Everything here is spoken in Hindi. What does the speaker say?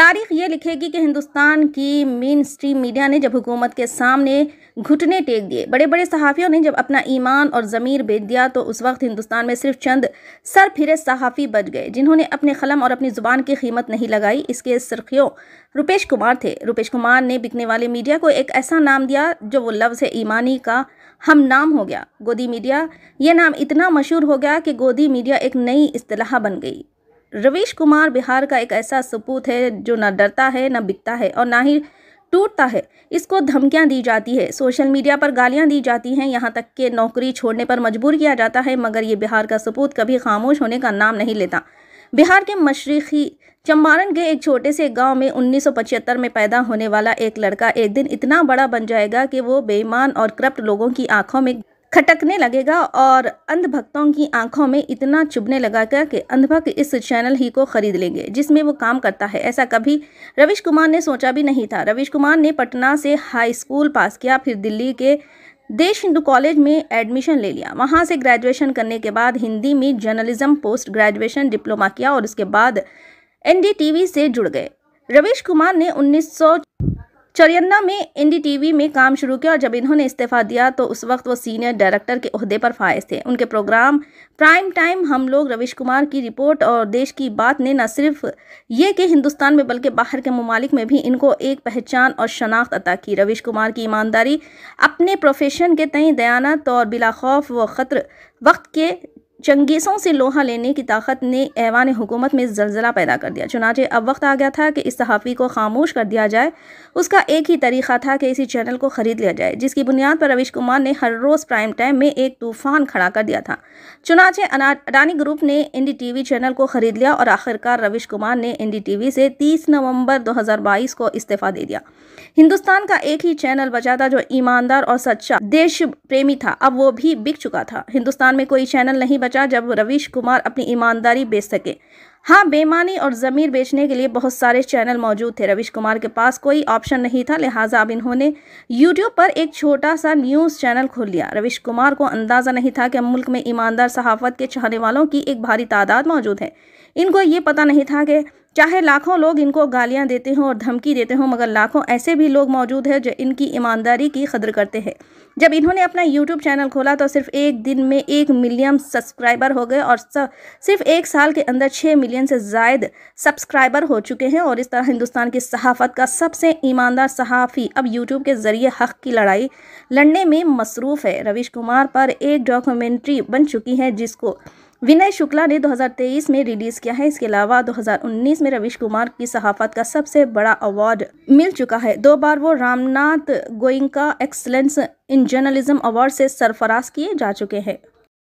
तारीख ये लिखेगी कि हिंदुस्तान की मेन स्ट्रीम मीडिया ने जब हुकूमत के सामने घुटने टेक दिए बड़े बड़े सहाफ़ियों ने जब अपना ईमान और ज़मीर बेच दिया तो उस वक्त हिंदुस्तान में सिर्फ चंद सर फिरे सहाफ़ी बच गए जिन्होंने अपने कलम और अपनी ज़ुबान की कीमत नहीं लगाई इसके सुर्खियों रुपेश कुमार थे रुपेश कुमार ने बिकने वाले मीडिया को एक ऐसा नाम दिया जो वो लफ्ज़ ईमानी का हम नाम हो गया गोदी मीडिया ये नाम इतना मशहूर हो गया कि गोदी मीडिया एक नई असलाह बन गई रवीश कुमार बिहार का एक ऐसा सपूत है जो ना डरता है ना बिकता है और ना ही टूटता है इसको धमकियां दी जाती है सोशल मीडिया पर गालियां दी जाती हैं यहाँ तक कि नौकरी छोड़ने पर मजबूर किया जाता है मगर ये बिहार का सपूत कभी खामोश होने का नाम नहीं लेता बिहार के मशरक़ी चंबारण के एक छोटे से गांव में 1975 में पैदा होने वाला एक लड़का एक दिन इतना बड़ा बन जाएगा कि वो बेईमान और करप्ट लोगों की आंखों में खटकने लगेगा और अंधभक्तों की आंखों में इतना चुभने क्या कि अंधभक्त इस चैनल ही को खरीद लेंगे जिसमें वो काम करता है ऐसा कभी रविश कुमार ने सोचा भी नहीं था रविश कुमार ने पटना से हाई स्कूल पास किया फिर दिल्ली के देश हिंदू कॉलेज में एडमिशन ले लिया वहाँ से ग्रेजुएशन करने के बाद हिंदी में जर्नलिज्म पोस्ट ग्रेजुएशन डिप्लोमा किया और उसके बाद एन से जुड़ गए रविश कुमार ने उन्नीस चरियन्ना में एनडीटीवी में काम शुरू किया और जब इन्होंने इस्तीफा दिया तो उस वक्त वो सीनियर डायरेक्टर के अहदे पर फायज थे उनके प्रोग्राम प्राइम टाइम हम लोग रविश कुमार की रिपोर्ट और देश की बात ने न सिर्फ ये कि हिंदुस्तान में बल्कि बाहर के ममालिक में भी इनको एक पहचान और शनाख्त अता की रविश कुमार की ईमानदारी अपने प्रोफेशन के तय दयानत और बिलाखौफ व ख़तर वक्त के चंगेज़ों से लोहा लेने की ताकत ने ऐवान हुकूमत में जलजला पैदा कर दिया चुनाचे अब वक्त आ गया था कि इस सहाफ़ी को खामोश कर दिया जाए उसका एक ही तरीक़ा था कि इसी चैनल को ख़रीद लिया जाए जिसकी बुनियाद पर रविश कुमार ने हर रोज़ प्राइम टाइम में एक तूफ़ान खड़ा कर दिया था चुनाचे अडानी ग्रुप ने एन टी चैनल को ख़रीद लिया और आखिरकार रविश कुमार ने एन टी से तीस नवम्बर दो को इस्तीफ़ा दे दिया हिंदुस्तान का एक ही चैनल बचा था जो ईमानदार और सच्चा देश प्रेमी था अब वो भी बिक चुका था हिंदुस्तान में कोई चैनल नहीं बचा बचा जब रवीश कुमार अपनी ईमानदारी बेच सके हाँ बेमानी और ज़मीर बेचने के लिए बहुत सारे चैनल मौजूद थे रविश कुमार के पास कोई ऑप्शन नहीं था लिहाजा अब इन्होंने यूट्यूब पर एक छोटा सा न्यूज़ चैनल खोल लिया रविश कुमार को अंदाज़ा नहीं था कि मुल्क में ईमानदार सहाफ़त के चाहने वालों की एक भारी तादाद मौजूद है इनको ये पता नहीं था कि चाहे लाखों लोग इनको गालियां देते हों और धमकी देते हों मगर लाखों ऐसे भी लोग मौजूद हैं जो इनकी ईमानदारी की कदर करते हैं जब इन्होंने अपना यूट्यूब चैनल खोला तो सिर्फ एक दिन में एक मिलियन सब्सक्राइबर हो गए और सिर्फ एक साल के अंदर छः मिलियन से जायद सब्सक्राइबर हो चुके हैं और इस तरह हिंदुस्तान की सहाफ़त का सबसे ईमानदार सहाफ़ी अब यूट्यूब के ज़रिए हक़ की लड़ाई लड़ने में मसरूफ़ है रवीश कुमार पर एक डॉक्यूमेंट्री बन चुकी है जिसको विनय शुक्ला ने 2023 में रिलीज किया है इसके अलावा 2019 में रविश कुमार की सहाफत का सबसे बड़ा अवार्ड मिल चुका है दो बार वो Ramnath Goenka excellence in journalism award से सरफराज किए जा चुके हैं